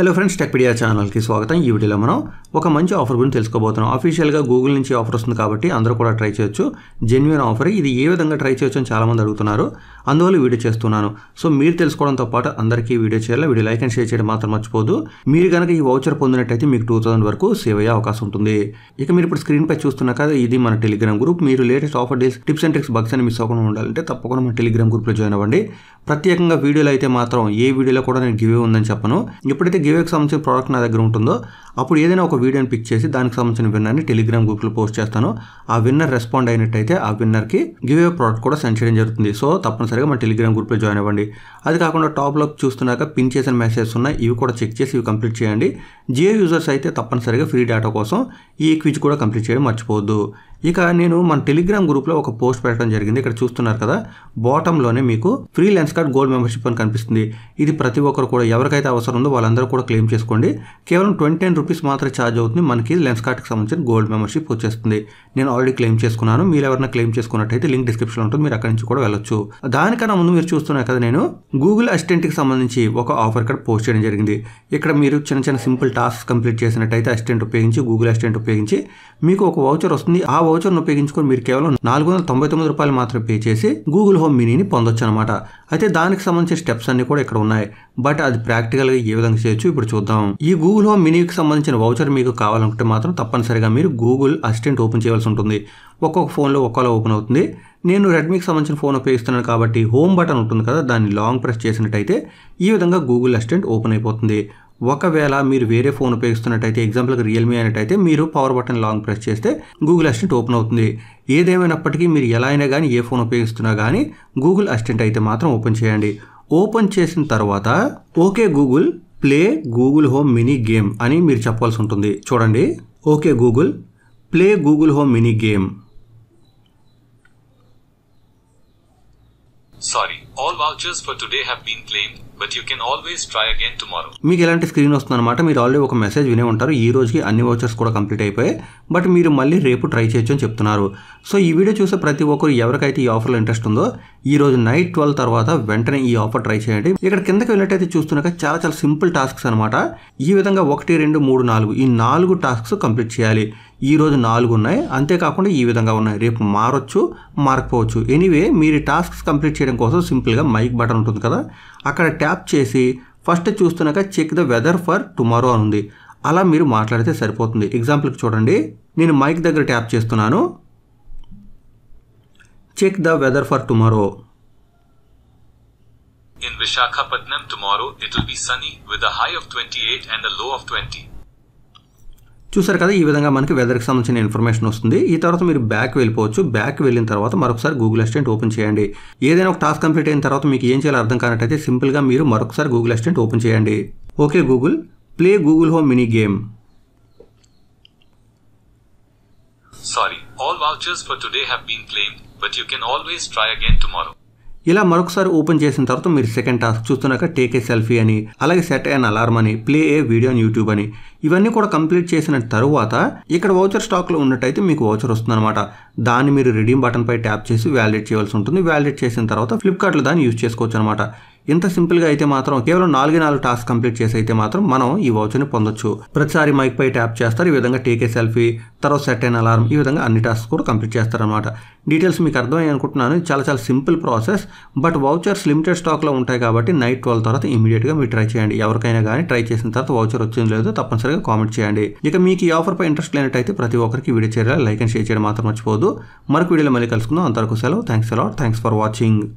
Hello friends Techpedia ఛానల్కి స్వాగతం ఈ వీడియోలో మనం ఒక మంచి ఆఫర్ గురించి తెలుసుకోబోతున్నాం అఫీషియల్గా గూగుల్ నుంచి ఆఫర్ వస్తుంది కాబట్టి అందరూ కూడా ట్రై చేయొచ్చు జెన్యున్ ఆఫర్ ఇది ఏ విధంగా ట్రై చేయొచ్చు అని చాలామంది అడుగుతున్నారు అందువల్ల వీడియో చేస్తున్నాను సో మీరు తెలుసుకోవడంతో పాటు అందరికీ వీడియో చేయాలి వీడియో లైక్ అండ్ షేర్ చేయడం మాత్రం మర్చిపోదు మీరు కనుక ఈ వౌచర్ పొందినట్టయితే మీకు టూ థౌసండ్ వరకు సేవ్ అయ్యే అవకాశం ఉంటుంది ఇక మీరు ఇప్పుడు స్క్రీన్పై చూస్తున్న కదా ఇది మన టెలిగ్రామ్ గ్రూప్ మీరు latest offer days tips and tricks bucks అని మిస్ అవ్వకుండా ఉండాలంటే తప్పకుండా మన టెలిగ్రామ్ గ్రూప్లో జాయిన్ అవ్వండి ప్రత్యేకంగా వీడియోలో అయితే మాత్రం ఏ వీడియోలో కూడా నేను గివే ఉందని చెప్పను ఇప్పుడైతే గివేకి సంబంధించిన ప్రోడక్ట్ నా దగ్గర ఉంటుందో అప్పుడు ఏదైనా ఒక వీడియోని పిక్ చేసి దానికి సంబంధించిన విన్నర్ని టెలిగ్రామ్ గ్రూప్లో పోస్ట్ చేస్తాను ఆ విన్నర్ రెస్పాండ్ అయినట్టయితే ఆ విన్నర్కి గివే ప్రోడక్ట్ కూడా సెండ్ చేయడం జరుగుతుంది సో తప్పనిసరిగా మన టెలిగ్రామ్ గ్రూప్లో జాయిన్ అవ్వండి అది కాకుండా టాప్లో చూస్తున్నాక పిన్ చేసిన మెసేజెస్ ఉన్నాయి ఇవి కూడా చెక్ చేసి ఇవి కంప్లీట్ చేయండి జియో యూజర్స్ అయితే తప్పనిసరిగా ఫ్రీ డేటా కోసం ఈ క్విజ్ కూడా కంప్లీట్ చేయడం మర్చిపోవద్దు ఇక నేను మన టెలిగ్రామ్ గ్రూప్లో ఒక పోస్ట్ పెట్టడం జరిగింది ఇక్కడ చూస్తున్నారు కదా బాటంలోనే మీకు free Lenskart gold membership అని కనిపిస్తుంది ఇది ప్రతి ఒక్కరు కూడా ఎవరికైతే అవసరం ఉందో వాళ్ళందరూ కూడా క్లెయిమ్ చేసుకోండి కేవలం ట్వంటీ రూపీస్ మాత్రమే ఛార్జ్ అవుతుంది మనకి లెన్స్ కార్డ్కి సంబంధించిన గోల్డ్ మెంబర్షిప్ వచ్చేస్తుంది నేను ఆల్రెడీ క్లెయిమ్ చేసుకున్నాను మీరు ఎవరైనా క్లెయిమ్ చేసుకున్నట్టయితే లింక్ డిస్క్రిప్షన్ ఉంటుంది మీరు అక్కడి నుంచి కూడా వెళ్ళొచ్చు దానికన్నా ముందు మీరు చూస్తున్నారు కదా నేను గూగుల్ అసిస్టెంట్కి సంబంధించి ఒక ఆఫర్ కార్డ్ పోస్ట్ చేయడం జరిగింది ఇక్కడ మీరు చిన్న చిన్న సింపుల్ టాస్క్ కంప్లీట్ చేసినట్టయితే అసిస్టెంట్ ఉపయోగించి గూగుల్ అసిస్టెంట్ ఉపయోగించి మీకు ఒక వౌచర్ వస్తుంది ఆ వౌచర్ను ఉపయోగించుకొని మీరు కేవలం నాలుగు వందల తొంభై తొమ్మిది రూపాయలు మాత్రమే పే చేసి గూగుల్ హోమ్ మినీని పొందొచ్చు అనమాట అయితే దానికి సంబంధించిన స్టెప్స్ అన్ని కూడా ఇక్కడ ఉన్నాయి బట్ అది ప్రాక్టికల్గా ఏ విధంగా చేయొచ్చు ఇప్పుడు చూద్దాం ఈ గూగుల్ హోమ్ మినీకి సంబంధించిన వౌచర్ మీకు కావాలనుకుంటే మాత్రం తప్పనిసరిగా మీరు గూగుల్ అసిస్టెంట్ ఓపెన్ చేయాల్సి ఉంటుంది ఒక్కొక్క ఫోన్లో ఒక్కోలా ఓపెన్ అవుతుంది నేను రెడ్మీకి సంబంధించిన ఫోన్ ఉపయోగిస్తున్నాను కాబట్టి హోమ్ బటన్ ఉంటుంది కదా దాన్ని లాంగ్ ప్రెస్ చేసినట్టయితే ఈ విధంగా గూగుల్ అసిస్టెంట్ ఓపెన్ అయిపోతుంది ఒకవేళ మీరు వేరే ఫోన్ ఉపయోగిస్తున్నట్టయితే ఎగ్జాంపుల్గా రియల్మీ అయినట్టయితే మీరు పవర్ బటన్ లాంగ్ ప్రెస్ చేస్తే గూగుల్ అసిస్టెంట్ ఓపెన్ అవుతుంది ఏదేమైనప్పటికీ మీరు ఎలా అయినా కానీ ఏ ఫోన్ ఉపయోగిస్తున్నా కానీ గూగుల్ అసిస్టెంట్ అయితే మాత్రం ఓపెన్ చేయండి ఓపెన్ చేసిన తర్వాత okay Google play Google Home mini game అని మీరు చెప్పాల్సి ఉంటుంది చూడండి okay Google play Google Home mini game sorry all vouchers for today have been claimed but you can always try again tomorrow మీకు ఎలాంటి స్క్రీన్ వస్తుందన్నమాట మీరు ఆల్రెడీ ఒక మెసేజ్ వినే ఉంటారు ఈ రోజుకి అన్ని వౌచర్స్ కూడా కంప్లీట్ అయిపోయాయి బట్ మీరు మళ్ళీ రేపు ట్రై చేయొచ్చు అని చెప్తున్నారు సో ఈ వీడియో చూసే ప్రతి ఒక్కరు ఎవరికైతే ఈ ఆఫర్లో ఇంట్రెస్ట్ ఉందో ఈ రోజు నైట్ ట్వెల్వ్ తర్వాత వెంటనే ఈ ఆఫర్ ట్రై చేయండి ఇక్కడ కిందకి వెళ్ళినట్టయితే చూస్తున్నాక చాలా చాలా సింపుల్ టాస్క్స్ అనమాట ఈ విధంగా ఒకటి రెండు మూడు నాలుగు ఈ నాలుగు టాస్క్స్ కంప్లీట్ చేయాలి ఈరోజు నాలుగు ఉన్నాయి అంతేకాకుండా ఈ విధంగా ఉన్నాయి రేపు మారొచ్చు మారకపోవచ్చు ఎనీవే మీరు టాస్క్స్ కంప్లీట్ చేయడం కోసం సింపుల్గా మైక్ బటన్ ఉంటుంది కదా అక్కడ ట్యాప్ చేసి ఫస్ట్ చూస్తున్నాక check the weather for tomorrow అని ఉంది అలా మీరు మాట్లాడితే సరిపోతుంది ఎగ్జాంపుల్కి చూడండి నేను మైక్ దగ్గర ట్యాప్ చేస్తున్నాను check the weather for tomorrow in Visakhapatnam tomorrow it will be sunny with high of twenty eight and low of twenty చూసారు కదా ఈ విధంగా మనకి వెదర్కి సంబంధించిన ఇన్ఫర్మేషన్ వస్తుంది ఈ తర్వాత మీరు బ్యాక్ వెళ్ళిపోవచ్చు బ్యాక్ వెళ్ళిన తర్వాత మరొకసారి గూగుల్ అసిస్టెంట్ ఓపెన్ చేయండి ఏదైనా ఒక టాస్క్ కంప్లీట్ అయిన తర్వాత మీకు ఏం చేయాలో అర్థం కానట్టయితే సింపుల్గా మీరు మరొకసారి గూగుల్ అసిస్టెంట్ ఓపెన్ చేయండి okay Google play Google Home mini game sorry all vouchers for today have been claimed, but you can always try again tomorrow. ఇలా మరొకసారి ఓపెన్ చేసిన తర్వాత మీరు సెకండ్ టాస్క్ చూస్తున్నాక టేక్ ఏ సెల్ఫీ అని అలాగే set an alarm అని play a video అని యూట్యూబ్ అని ఇవన్నీ కూడా కంప్లీట్ చేసిన తర్వాత ఇక్కడ వౌచర్ స్టాక్లో ఉన్నట్టయితే మీకు వౌచర్ వస్తుందన్నమాట దాన్ని మీరు రిడీమ్ బటన్పై ట్యాప్ చేసి వ్యాలిడేట్ చేయాల్సి ఉంటుంది వ్యాలిడేట్ చేసిన తర్వాత ఫ్లిప్కార్ట్లో దాన్ని యూజ్ చేసుకోవచ్చు అనమాట ఇంత సింపుల్గా అయితే మాత్రం కేవలం నాలుగే నాలుగు టాస్క్ కంప్లీట్ చేసి అయితే మాత్రం మనం ఈ వౌచర్ని పొందొచ్చు ప్రతిసారి మైక్ పై ట్యాప్ చేస్తారు ఈ విధంగా టేకే సెల్ఫీ తర్వాత సెట్ అయిన అలారం ఈ విధంగా అన్ని టాస్క్ కూడా కంప్లీట్ చేస్తారనమాట డీటెయిల్స్ మీకు అర్థమయ్యి అనుకుంటున్నాను చాలా చాలా simple process but vouchers limited స్టాక్లో ఉంటాయి కాబట్టి నైట్ ట్వెల్వ్ తర్వాత ఇమీడియట్గా మీరు ట్రై చేయండి ఎవరికైనా కానీ ట్రై చేసిన తర్వాత వౌచర్ వచ్చింది లేదో తప్పనిసరిగా కామెంట్ చేయండి ఇక మీకు ఈ ఆఫర్పై ఇంట్రెస్ట్ లేనట్టయితే ప్రతి ఒక్కరికి వీడియో చేయాలి లైక్ అండ్ షేర్ చేయడం మాత్రం మర్చిపోదు మరొక వీడియోలో మళ్ళీ కలుసుకుందాం అంతవరకు సెలవు thanks a lot thanks for watching